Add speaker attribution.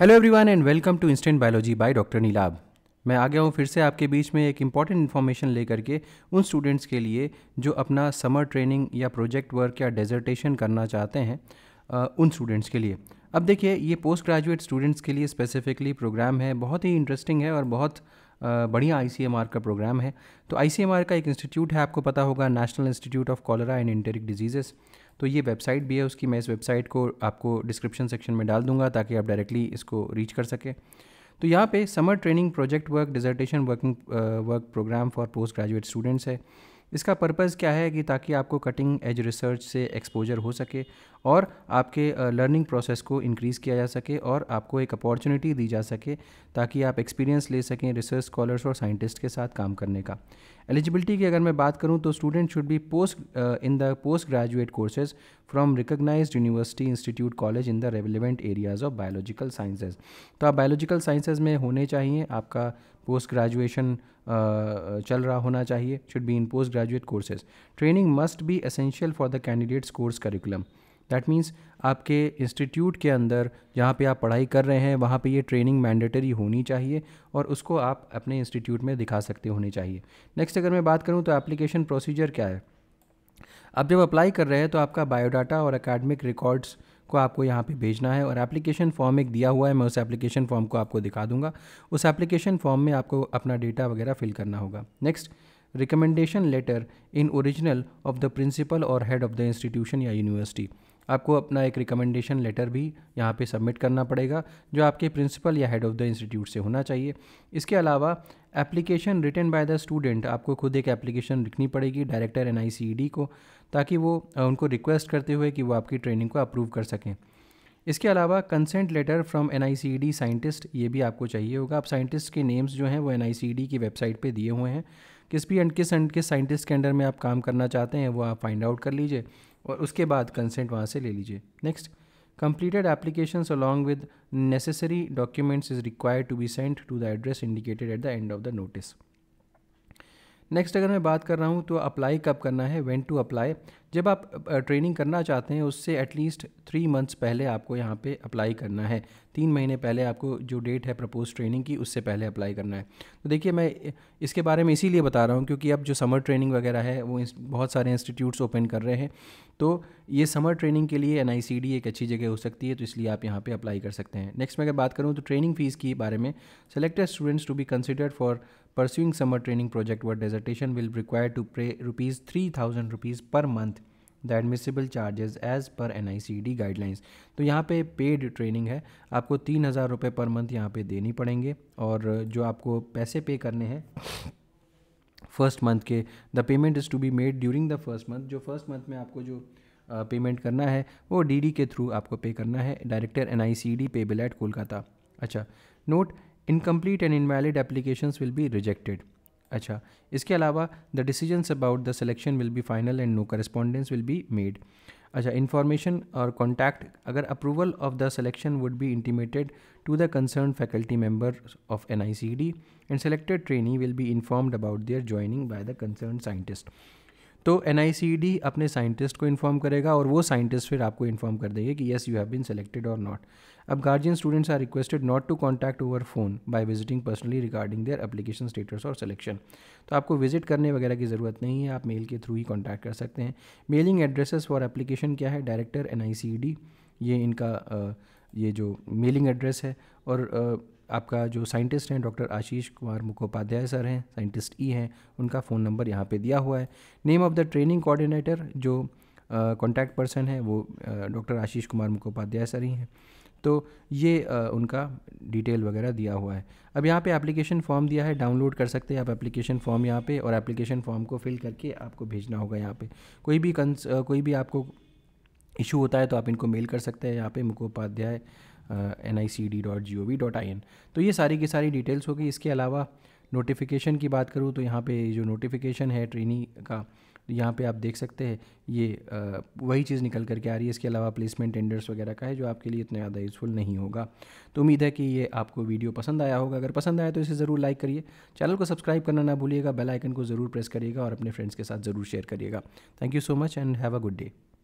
Speaker 1: hello everyone and welcome to instant biology by doctor Neelab मैं आ गया हूँ फिर से आपके बीच में एक इम्पॉर्टेंट इन्फॉर्मेशन लेकर के उन स्टूडेंट्स के लिए जो अपना समर ट्रेनिंग या प्रोजेक्ट वर्क या डेजर्टेशन करना चाहते हैं उन स्टूडेंट्स के लिए अब देखिए ये पोस्ट ग्रेजुएट स्टूडेंट्स के लिए स्पेसिफिकली प्रोग्राम है बहुत ही इंटरेस्टिंग है और बहुत बढ़िया आई का प्रोग्राम है तो आई का एक इंस्टीट्यूट है आपको पता होगा national institute of cholera and enteric diseases तो ये वेबसाइट भी है उसकी मैं इस वेबसाइट को आपको डिस्क्रिप्शन सेक्शन में डाल दूंगा ताकि आप डायरेक्टली इसको रीच कर सकें तो यहाँ पे summer training project work dissertation working work program for post graduate students है इसका पर्पज़ क्या है कि ताकि आपको कटिंग एज रिसर्च से एक्सपोजर हो सके और आपके लर्निंग प्रोसेस को इंक्रीज़ किया जा सके और आपको एक अपॉर्चुनिटी दी जा सके ताकि आप एक्सपीरियंस ले सकें रिसर्च स्कॉलर्स और साइंटिस्ट के साथ काम करने का एलिजिबिलिटी की अगर मैं बात करूं तो student should be post in the post graduate courses from recognize university institute college in the relevant areas of biological sciences तो आप बायोलॉजिकल साइंसेज में होने चाहिए आपका पोस्ट ग्रेजुएशन uh, uh, चल रहा होना चाहिए should be in post graduate courses training must be essential for the candidates course curriculum that means आपके इंस्टीट्यूट के अंदर जहाँ पे आप पढ़ाई कर रहे हैं वहाँ पे ये ट्रेनिंग मैंडेटरी होनी चाहिए और उसको आप अपने इंस्टीट्यूट में दिखा सकते होने चाहिए नेक्स्ट अगर मैं बात करूँ तो एप्लीकेशन प्रोसीजर क्या है आप जब अप्लाई कर रहे हैं तो आपका बायोडाटा और अकेडमिक रिकॉर्ड्स को आपको यहाँ पे भेजना है और एप्लीकेशन फॉर्म एक दिया हुआ है मैं उस एप्लीकेशन फॉर्म को आपको दिखा दूंगा उस एप्लीकेशन फॉर्म में आपको अपना डेटा वगैरह फिल करना होगा next recommendation letter in original of the principal और हेड ऑफ द इंस्टीट्यूशन या यूनिवर्सिटी आपको अपना एक रिकमेंडेशन लेटर भी यहाँ पे सबमिट करना पड़ेगा जो आपके प्रिंसिपल या हेड ऑफ़ द इंस्टीट्यूट से होना चाहिए इसके अलावा application return by the student आपको खुद एक एप्लीकेशन लिखनी पड़ेगी डायरेक्टर एन e को ताकि वो उनको रिक्वेस्ट करते हुए कि वो आपकी ट्रेनिंग को अप्रूव कर सकें इसके अलावा consent letter from an scientist ये भी आपको चाहिए होगा आप साइंटिस्ट के नेम्स जो हैं वो एन e की वेबसाइट पर दिए हुए हैं किस भी एंड किस एंड किस साइंटिस्ट के अंडर में आप काम करना चाहते हैं वो आप फाइंड आउट कर लीजिए और उसके बाद कंसेंट वहाँ से ले लीजिए next completed application along with necessary documents is required to be send to the address indicated at the end of the notice next अगर मैं बात कर रहा हूँ तो अप्लाई कब करना है वेन टू अप्लाई जब आप ट्रेनिंग करना चाहते हैं उससे एटलीस्ट थ्री मंथ्स पहले आपको यहाँ पे अप्लाई करना है तीन महीने पहले आपको जो डेट है प्रपोज ट्रेनिंग की उससे पहले अप्लाई करना है तो देखिए मैं इसके बारे में इसीलिए बता रहा हूँ क्योंकि अब जो समर ट्रेनिंग वगैरह है वो बहुत सारे इंस्टीट्यूट्स ओपन कर रहे हैं तो ये समर ट्रेनिंग के लिए एन एक अच्छी जगह हो सकती है तो इसलिए आप यहाँ पर अप्लाई कर सकते हैं नेक्स्ट मैं अगर बात करूँ तो ट्रेनिंग फ़ीस के बारे में selected students to be considered for pursuing summer training project where dissertation will require to pay rupees thousand rupees per month the admissible charges as per N I C D guidelines तो यहाँ पे paid training है आपको तीन हज़ार रुपये per month यहाँ पे देनी पड़ेंगे और जो आपको पैसे पे करने हैं फर्स्ट मंथ के the payment is to be made during the first month जो फर्स्ट मंथ में आपको जो पेमेंट करना है वो डी डी के थ्रू आपको पे करना है director N I C D payable at Kolkata अच्छा note incomplete and invalid application will be rejected अच्छा इसके अलावा the decisions about the selection will be final and no correspondence will be made अच्छा information और contact अगर approval of the selection would be intimated to the concern faculty member of N I C D and selected trainee will be informed about their joining by the concern scientist तो एन अपने scientist को inform करेगा और वो scientist फिर आपको inform कर देंगे कि yes you have been selected और नॉट अब guardian students are requested not to contact over phone by visiting personally regarding their application status और सिलेक्शन तो आपको विजिट करने वगैरह की ज़रूरत नहीं है आप मेल के थ्रू ही कॉन्टैक्ट कर सकते हैं मेलिंग एड्रेसेस फॉर एप्लीकेशन क्या है डायरेक्टर एन ये इनका ये जो मेलिंग एड्रेस है और आपका जो साइंटिस्ट हैं डॉक्टर आशीष कुमार मुखोपाध्याय सर हैं साइंटिस्ट ई हैं उनका फ़ोन नंबर यहाँ पे दिया हुआ है name of the training coordinator जो कॉन्टैक्ट uh, पर्सन है वो doctor uh, Ashish Kumar Mukhopadhyay sir ही हैं तो ये uh, उनका डिटेल वगैरह दिया हुआ है अब यहाँ पे एप्लीकेशन फॉर्म दिया है डाउनलोड कर सकते हैं आप एप्लीकेशन फॉर्म यहाँ पे और एप्लीकेशन फॉर्म को फिल करके आपको भेजना होगा यहाँ पे कोई भी कंस कोई भी आपको इशू होता है तो आप इनको मेल कर सकते हैं यहाँ पे Mukhopadhyay N I C D dot G O V dot I N तो ये सारी की सारी डिटेल्स होगी इसके अलावा नोटिफिकेशन की बात करूँ तो यहाँ पे जो नोटिफिकेशन है ट्रेनी का यहाँ पे आप देख सकते हैं ये आ, वही चीज़ निकल करके आ रही है इसके अलावा प्लेसमेंट टेंडर्स वगैरह का है जो आपके लिए इतना ज़्यादा यूज़फुल नहीं होगा तो उम्मीद है कि ये आपको वीडियो पसंद आया होगा अगर पसंद आया तो इसे ज़रूर लाइक करिए चैनल को सब्सक्राइब करना ना भूलिएगा बेल आइकन को ज़रूर प्रेस करिएगा और अपने फ्रेंड्स के साथ ज़रूर शेयर करिएगा thank you so much and have a good day